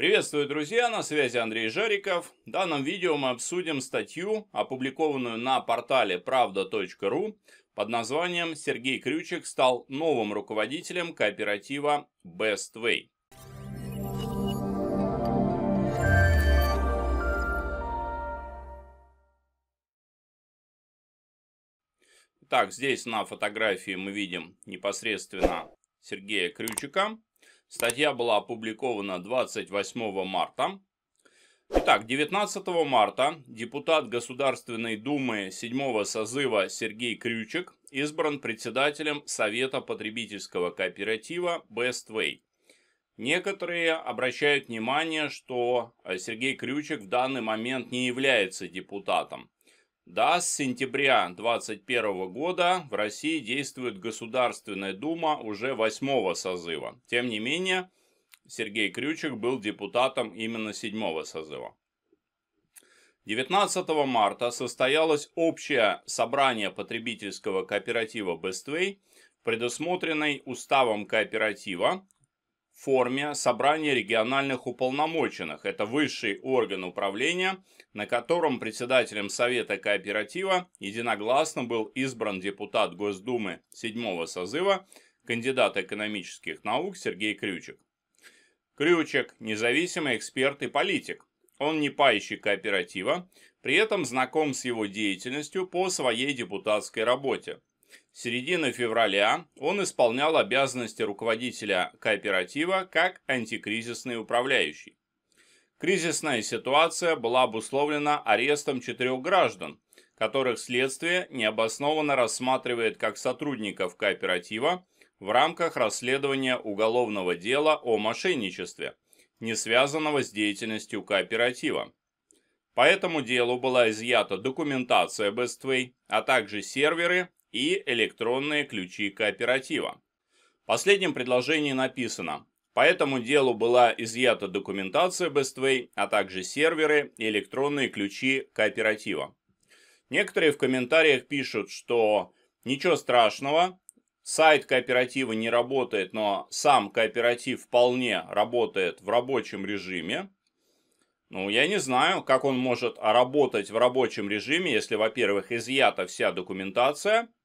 Приветствую, друзья! На связи Андрей Жариков. В данном видео мы обсудим статью, опубликованную на портале правда.ру под названием «Сергей Крючек стал новым руководителем кооператива Bestway». Так, здесь на фотографии мы видим непосредственно Сергея Крючика. Статья была опубликована 28 марта. Итак, 19 марта депутат Государственной Думы 7 созыва Сергей Крючек избран председателем Совета потребительского кооператива «Bestway». Некоторые обращают внимание, что э, Сергей Крючек в данный момент не является депутатом. Да, с сентября 2021 года в России действует Государственная Дума уже восьмого созыва. Тем не менее, Сергей Крючек был депутатом именно седьмого созыва. 19 марта состоялось общее собрание потребительского кооператива «Бествей», предусмотренной уставом кооператива, форме собрания региональных уполномоченных. Это высший орган управления, на котором председателем Совета кооператива единогласно был избран депутат Госдумы 7 созыва, кандидат экономических наук Сергей Крючек. Крючек – независимый эксперт и политик. Он не пайщик кооператива, при этом знаком с его деятельностью по своей депутатской работе. С середины февраля он исполнял обязанности руководителя кооператива как антикризисный управляющий. Кризисная ситуация была обусловлена арестом четырех граждан, которых следствие необоснованно рассматривает как сотрудников кооператива в рамках расследования уголовного дела о мошенничестве, не связанного с деятельностью кооператива. По этому делу была изъята документация Bestway, а также серверы и электронные ключи кооператива. В последнем предложении написано «По этому делу была изъята документация Bestway, а также серверы и электронные ключи кооператива». Некоторые в комментариях пишут, что ничего страшного, сайт кооператива не работает, но сам кооператив вполне работает в рабочем режиме. Ну, я не знаю, как он может а работать в рабочем режиме, если, во-первых, изъята вся документация –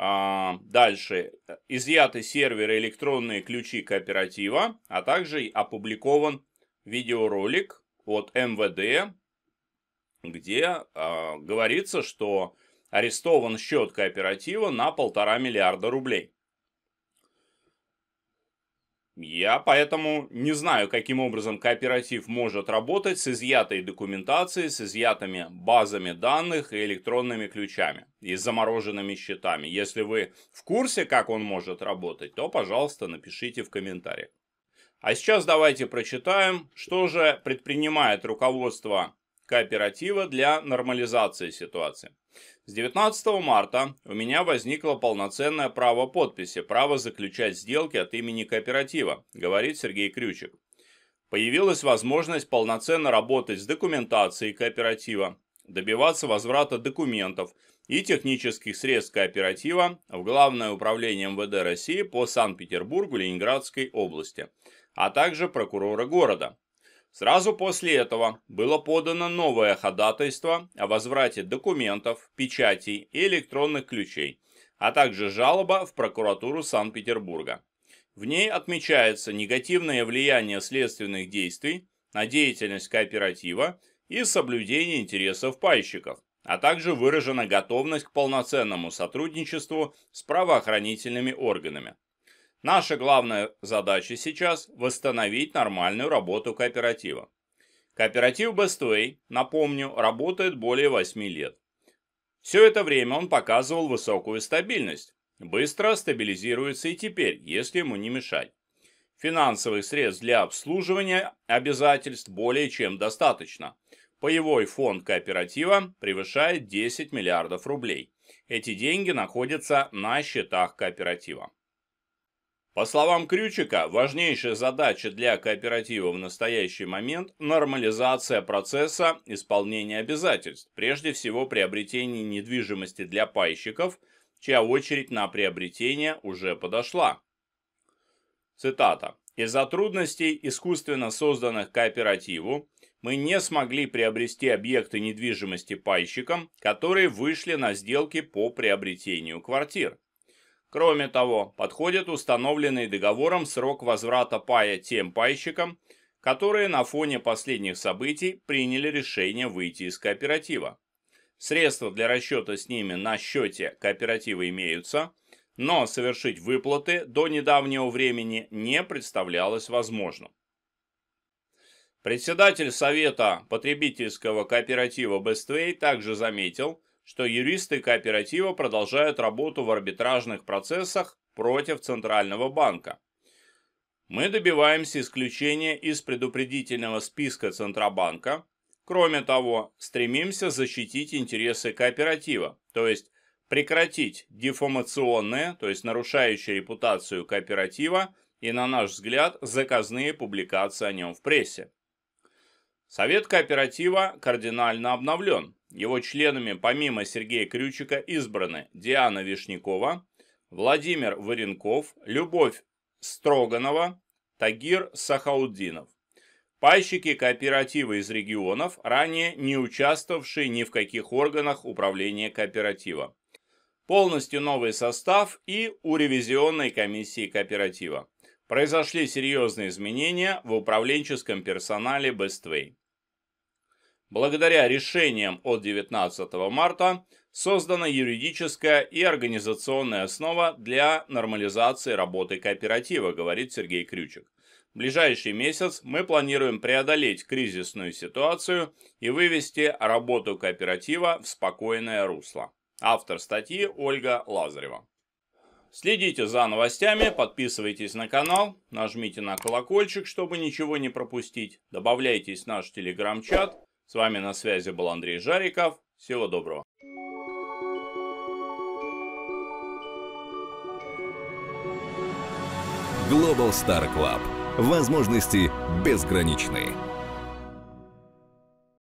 а, дальше. Изъяты серверы электронные ключи кооператива, а также опубликован видеоролик от МВД, где а, говорится, что арестован счет кооператива на полтора миллиарда рублей. Я поэтому не знаю, каким образом кооператив может работать с изъятой документацией, с изъятыми базами данных и электронными ключами и замороженными счетами. Если вы в курсе, как он может работать, то, пожалуйста, напишите в комментариях. А сейчас давайте прочитаем, что же предпринимает руководство кооператива для нормализации ситуации. С 19 марта у меня возникло полноценное право подписи, право заключать сделки от имени кооператива, говорит Сергей Крючек. Появилась возможность полноценно работать с документацией кооператива, добиваться возврата документов и технических средств кооператива в Главное управление МВД России по Санкт-Петербургу Ленинградской области, а также прокурора города. Сразу после этого было подано новое ходатайство о возврате документов, печатей и электронных ключей, а также жалоба в прокуратуру Санкт-Петербурга. В ней отмечается негативное влияние следственных действий на деятельность кооператива и соблюдение интересов пайщиков, а также выражена готовность к полноценному сотрудничеству с правоохранительными органами. Наша главная задача сейчас – восстановить нормальную работу кооператива. Кооператив Bestway, напомню, работает более 8 лет. Все это время он показывал высокую стабильность. Быстро стабилизируется и теперь, если ему не мешать. Финансовых средств для обслуживания обязательств более чем достаточно. Паевой фонд кооператива превышает 10 миллиардов рублей. Эти деньги находятся на счетах кооператива. По словам Крючика, важнейшая задача для кооператива в настоящий момент – нормализация процесса исполнения обязательств, прежде всего приобретение недвижимости для пайщиков, чья очередь на приобретение уже подошла. Цитата. «Из-за трудностей, искусственно созданных кооперативу, мы не смогли приобрести объекты недвижимости пайщикам, которые вышли на сделки по приобретению квартир. Кроме того, подходит установленный договором срок возврата пая тем пайщикам, которые на фоне последних событий приняли решение выйти из кооператива. Средства для расчета с ними на счете кооператива имеются, но совершить выплаты до недавнего времени не представлялось возможным. Председатель Совета потребительского кооператива «Бествей» также заметил, что юристы кооператива продолжают работу в арбитражных процессах против Центрального банка. Мы добиваемся исключения из предупредительного списка Центробанка. Кроме того, стремимся защитить интересы кооператива, то есть прекратить деформационные, то есть нарушающие репутацию кооператива и, на наш взгляд, заказные публикации о нем в прессе. Совет кооператива кардинально обновлен. Его членами помимо Сергея Крючика избраны Диана Вишнякова, Владимир Варенков, Любовь Строганова, Тагир Сахауддинов. Пайщики кооператива из регионов, ранее не участвовавшие ни в каких органах управления кооператива. Полностью новый состав и у ревизионной комиссии кооператива. Произошли серьезные изменения в управленческом персонале «Бествей». Благодаря решениям от 19 марта создана юридическая и организационная основа для нормализации работы кооператива, говорит Сергей Крючек. В ближайший месяц мы планируем преодолеть кризисную ситуацию и вывести работу кооператива в спокойное русло. Автор статьи Ольга Лазарева. Следите за новостями, подписывайтесь на канал, нажмите на колокольчик, чтобы ничего не пропустить, добавляйтесь в наш телеграм-чат, с вами на связи был Андрей Жариков. Всего доброго. Global Star Club. Возможности безграничны.